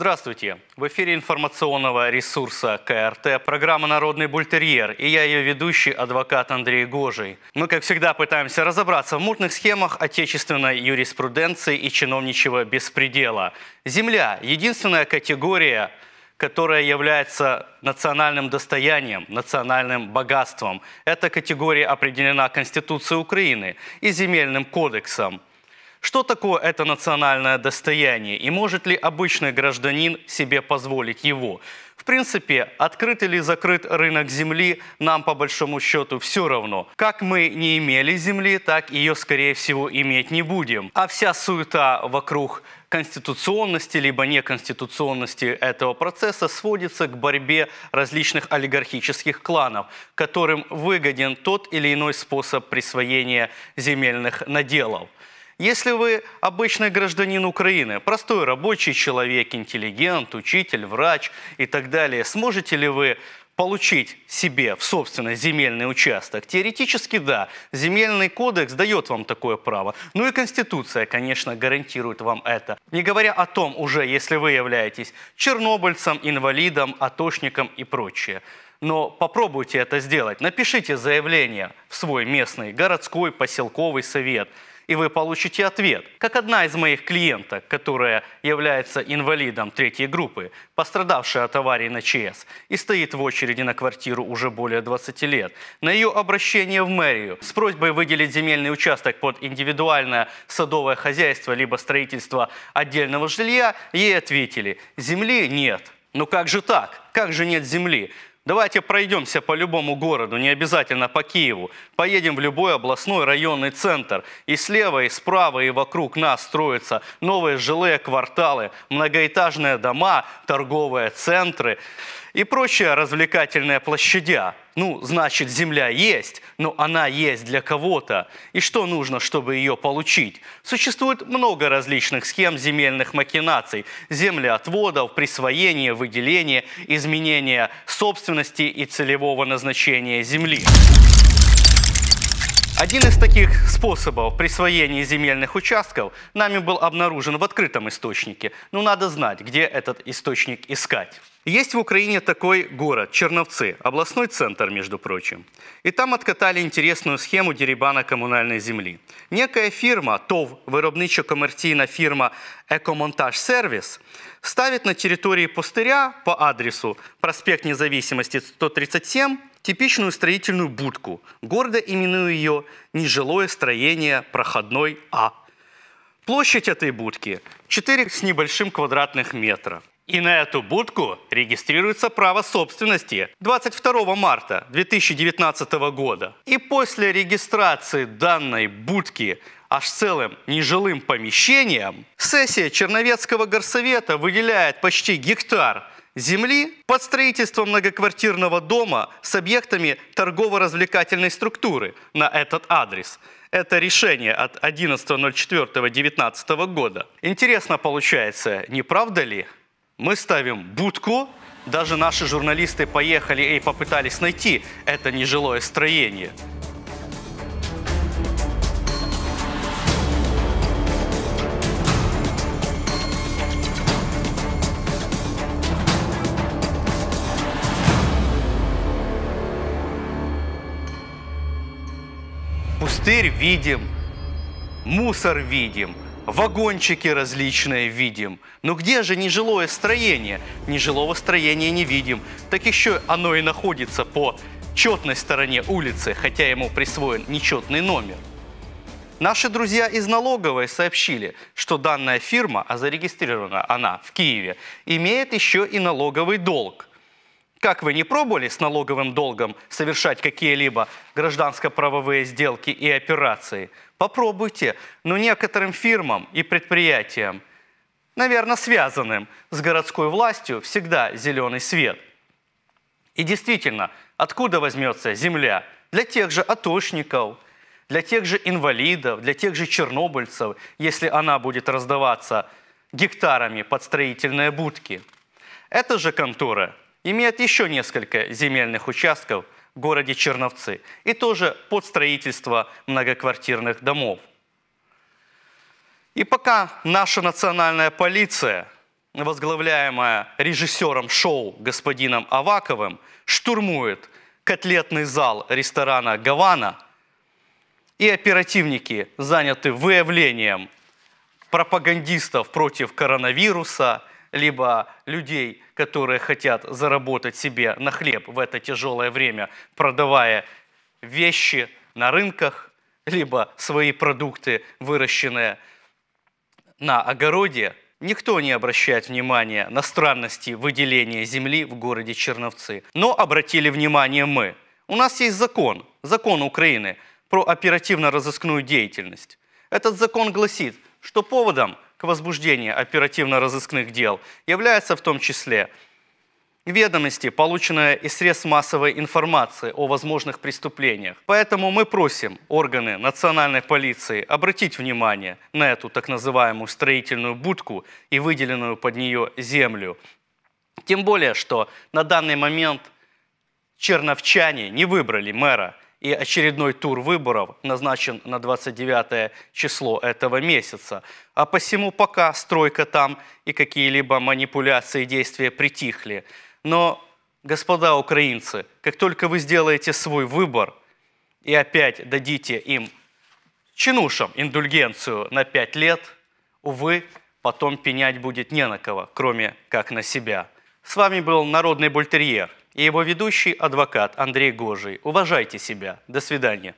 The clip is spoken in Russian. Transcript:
Здравствуйте! В эфире информационного ресурса КРТ программа «Народный бультерьер» и я ее ведущий, адвокат Андрей Гожий. Мы, как всегда, пытаемся разобраться в мутных схемах отечественной юриспруденции и чиновничьего беспредела. Земля – единственная категория, которая является национальным достоянием, национальным богатством. Эта категория определена Конституцией Украины и Земельным кодексом – что такое это национальное достояние и может ли обычный гражданин себе позволить его? В принципе, открыт или закрыт рынок земли, нам по большому счету все равно. Как мы не имели земли, так ее, скорее всего, иметь не будем. А вся суета вокруг конституционности либо неконституционности этого процесса сводится к борьбе различных олигархических кланов, которым выгоден тот или иной способ присвоения земельных наделов. Если вы обычный гражданин Украины, простой рабочий человек, интеллигент, учитель, врач и так далее, сможете ли вы получить себе в собственность земельный участок? Теоретически да. Земельный кодекс дает вам такое право. Ну и Конституция, конечно, гарантирует вам это. Не говоря о том уже, если вы являетесь чернобыльцем, инвалидом, атошником и прочее. Но попробуйте это сделать. Напишите заявление в свой местный городской поселковый совет – и вы получите ответ. Как одна из моих клиенток, которая является инвалидом третьей группы, пострадавшая от аварии на ЧС и стоит в очереди на квартиру уже более 20 лет, на ее обращение в мэрию с просьбой выделить земельный участок под индивидуальное садовое хозяйство либо строительство отдельного жилья, ей ответили «Земли нет». Ну как же так? Как же нет земли? Давайте пройдемся по любому городу, не обязательно по Киеву. Поедем в любой областной районный центр. И слева, и справа, и вокруг нас строятся новые жилые кварталы, многоэтажные дома, торговые центры и прочая развлекательная площадя. Ну, значит, земля есть, но она есть для кого-то. И что нужно, чтобы ее получить? Существует много различных схем земельных макинаций. Землеотводов, присвоения, выделения, изменения собственности и целевого назначения земли. Один из таких способов присвоения земельных участков нами был обнаружен в открытом источнике. Но ну, надо знать, где этот источник искать. Есть в Украине такой город, Черновцы, областной центр, между прочим. И там откатали интересную схему дерибана коммунальной земли. Некая фирма, ТОВ, виробничо-комерційна фирма «Экомонтаж Сервис», ставит на территории пустыря по адресу проспект Независимости 137 типичную строительную будку, гордо именуя ее «Нежилое строение проходной А». Площадь этой будки 4 с небольшим квадратных метра – и на эту будку регистрируется право собственности 22 марта 2019 года. И после регистрации данной будки аж целым нежилым помещением, сессия Черновецкого горсовета выделяет почти гектар земли под строительство многоквартирного дома с объектами торгово-развлекательной структуры на этот адрес. Это решение от 11.04.19 года. Интересно получается, не правда ли? мы ставим будку, даже наши журналисты поехали и попытались найти это нежилое строение. Пустырь видим, мусор видим – вагончики различные видим. Но где же нежилое строение? Нежилого строения не видим. Так еще оно и находится по четной стороне улицы, хотя ему присвоен нечетный номер. Наши друзья из налоговой сообщили, что данная фирма, а зарегистрирована она в Киеве, имеет еще и налоговый долг. Как вы не пробовали с налоговым долгом совершать какие-либо гражданско-правовые сделки и операции? Попробуйте, но некоторым фирмам и предприятиям, наверное, связанным с городской властью, всегда зеленый свет. И действительно, откуда возьмется земля? Для тех же атошников, для тех же инвалидов, для тех же чернобыльцев, если она будет раздаваться гектарами под строительные будки. Это же конторы имеет еще несколько земельных участков в городе Черновцы и тоже под строительство многоквартирных домов. И пока наша национальная полиция, возглавляемая режиссером шоу господином Аваковым, штурмует котлетный зал ресторана «Гавана», и оперативники заняты выявлением пропагандистов против коронавируса – либо людей, которые хотят заработать себе на хлеб в это тяжелое время, продавая вещи на рынках, либо свои продукты, выращенные на огороде, Никто не обращает внимания на странности выделения земли в городе Черновцы. Но обратили внимание мы. У нас есть закон, закон Украины про оперативно-розыскную деятельность. Этот закон гласит, что поводом к возбуждению оперативно-розыскных дел является в том числе ведомости, полученные из средств массовой информации о возможных преступлениях. Поэтому мы просим органы национальной полиции обратить внимание на эту так называемую строительную будку и выделенную под нее землю. Тем более, что на данный момент черновчане не выбрали мэра и очередной тур выборов назначен на 29 число этого месяца. А посему пока стройка там и какие-либо манипуляции и действия притихли. Но, господа украинцы, как только вы сделаете свой выбор и опять дадите им, чинушам, индульгенцию на 5 лет, увы, потом пенять будет не на кого, кроме как на себя. С вами был Народный Бультерьер и его ведущий адвокат Андрей Гожий. Уважайте себя. До свидания.